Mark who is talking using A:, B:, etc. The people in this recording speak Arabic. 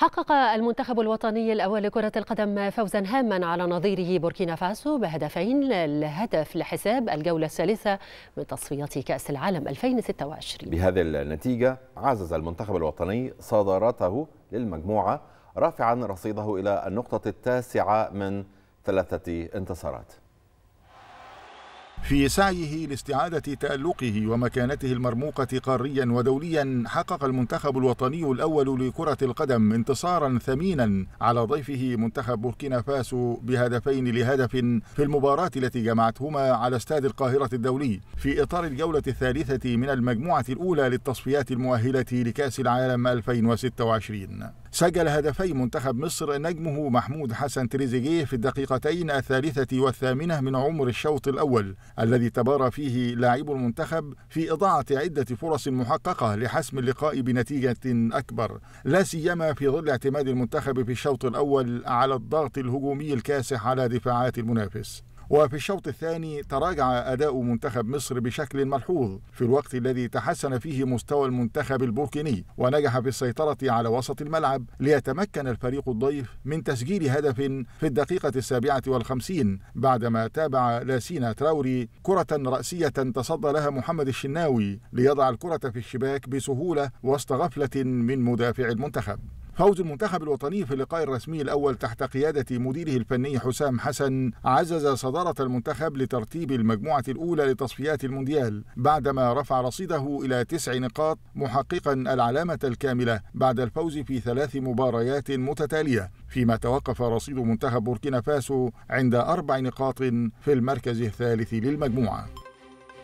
A: حقق المنتخب الوطني الأول لكرة القدم فوزا هاما على نظيره بوركينا فاسو بهدفين الهدف لحساب الجولة الثالثة من تصفيات كأس العالم 2026 بهذه النتيجة عزز المنتخب الوطني صدارته للمجموعة رافعا رصيده إلى النقطة التاسعة من ثلاثة
B: انتصارات في سعيه لاستعادة تألقه ومكانته المرموقة قاريا ودوليا حقق المنتخب الوطني الأول لكرة القدم انتصارا ثمينا على ضيفه منتخب بوركينا فاسو بهدفين لهدف في المباراة التي جمعتهما على استاد القاهرة الدولي في إطار الجولة الثالثة من المجموعة الأولى للتصفيات المؤهلة لكأس العالم 2026 سجل هدفي منتخب مصر نجمه محمود حسن تريزيجيه في الدقيقتين الثالثة والثامنة من عمر الشوط الأول الذي تبارى فيه لاعب المنتخب في إضاعة عدة فرص محققة لحسم اللقاء بنتيجة أكبر لا سيما في ظل اعتماد المنتخب في الشوط الأول على الضغط الهجومي الكاسح على دفاعات المنافس وفي الشوط الثاني تراجع أداء منتخب مصر بشكل ملحوظ في الوقت الذي تحسن فيه مستوى المنتخب البوركيني ونجح في السيطرة على وسط الملعب ليتمكن الفريق الضيف من تسجيل هدف في الدقيقة السابعة والخمسين بعدما تابع لاسينا تراوري كرة رأسية تصدى لها محمد الشناوي ليضع الكرة في الشباك بسهولة وسط غفلة من مدافع المنتخب فوز المنتخب الوطني في اللقاء الرسمي الأول تحت قيادة مديره الفني حسام حسن عزز صدارة المنتخب لترتيب المجموعة الأولى لتصفيات المونديال بعدما رفع رصيده إلى تسع نقاط محققا العلامة الكاملة بعد الفوز في ثلاث مباريات متتالية فيما توقف رصيد منتخب بوركينا فاسو عند أربع نقاط في المركز الثالث للمجموعة